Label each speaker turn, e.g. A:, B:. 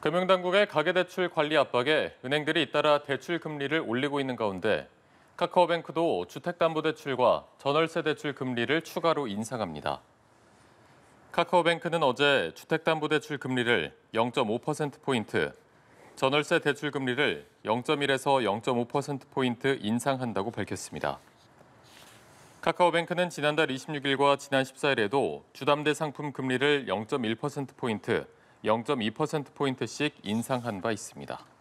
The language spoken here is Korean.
A: 금융당국의 가계대출 관리 압박에 은행들이 잇따라 대출 금리를 올리고 있는 가운데 카카오뱅크도 주택담보대출과 전월세 대출 금리를 추가로 인상합니다. 카카오뱅크는 어제 주택담보대출 금리를 0.5%포인트, 전월세 대출 금리를 0.1에서 0.5%포인트 인상한다고 밝혔습니다. 카카오뱅크는 지난달 26일과 지난 14일에도 주담대 상품 금리를 0.1%포인트, 0.2%포인트씩 인상한 바 있습니다.